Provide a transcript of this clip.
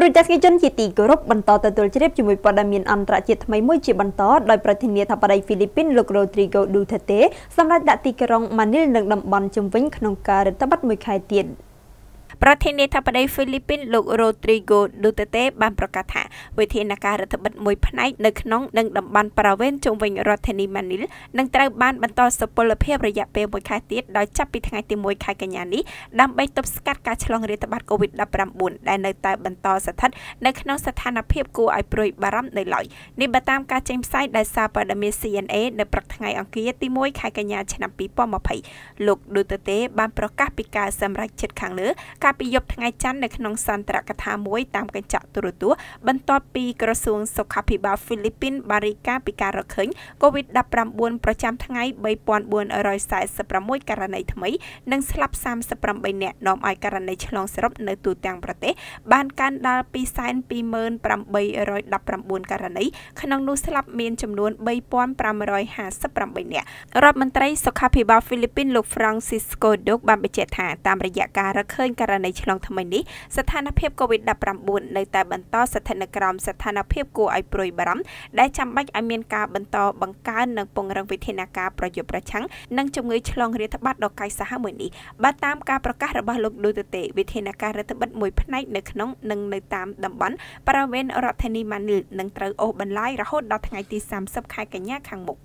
ទូរទស្សនិកជនជាទីគោរពបន្តទទួលជ្រាបជាមួយព័ត៌មានអន្តរជាតិថ្មីមួយជាបន្តដោយប្រធានាធិបតីហ្វីលីពីនលោក Rodrigo Duterte សម្រាប់ដាក់ទីក្រុងម៉ានីលនិងតំបន់ជុំវិញក្នុងការរដ្ឋបတ်មួយខែទៀត។ប្រធានាធិបតីហ្វីលីពីនលោករ៉ូទ្រីហ្គូដូតេតេបានប្រកាសថាវិធានការរដ្ឋបិទមួយផ្នែកនៅក្នុងនិងតំបន់ប្រវេនជុំវិញរដ្ឋធានីម៉ានីលនឹងត្រូវបានបន្តសុពលភាពរយៈពេល1ខែទៀតដោយចាប់ពីថ្ងៃទី1ខែកញ្ញានេះដើម្បីទប់ស្កាត់ការឆ្លងរាតត្បាត COVID-19 ដែលនៅតែបន្តស្ថិតនៅក្នុងស្ថានភាពគួរឲ្យព្រួយបារម្ភនៅឡើយនេះបើតាមការចេញផ្សាយដោយសារព័ត៌មាន CNA នៅព្រឹកថ្ងៃអង្គារទី1ខែកញ្ញាឆ្នាំ2020លោកដូតេតេបានប្រកាសពីការសម្រេចចិត្តខាងលើការកាលពីយប់ថ្ងៃច័ន្ទនៅក្នុងសន្ទរកថាមួយតាមកញ្ចក់ទូរទស្សន៍បន្ទាប់ពីក្រសួងសុខាភិបាលហ្វីលីពីន បារីកាពីការរកឃើញ COVID-19 ប្រចាំថ្ងៃ3446ករណីថ្មីនិងស្លាប់38នាក់នាំឲ្យករណីឆ្លងសរុបនៅទូទាំងប្រទេសបានកើនដល់22819ករណីក្នុងនោះស្លាប់មានចំនួន3558នាក់រដ្ឋមន្ត្រីសុខាភិបាលហ្វីលីពីន លោក Francisco Duque បានបញ្ជាក់ថាតាមរយៈការរកឃើញករករណីឆ្លងថ្មីនេះស្ថានភាព COVID-19 នៅតែបន្តស្ថិតនៅក្រោមស្ថានភាពគួរឲ្យព្រួយបារម្ភដែលចាំបាច់ឲ្យមានការបន្តបង្កើននិងពង្រឹងវិធានការប្រយុទ្ធប្រឆាំងនឹងជំងឺឆ្លងរាតត្បាតដ៏កាយសាហាវមួយនេះបើតាមការប្រកាសរបស់លោកឌូតតេវិធានការរដ្ឋបិទមួយផ្នែកនៅក្នុងនិងនៅតាមតំបន់ប្រវេនរដ្ឋធានីម៉ានីលនឹងត្រូវអូសបន្លាយរហូតដល់ថ្ងៃទី30ខែកញ្ញាខាងមុខ។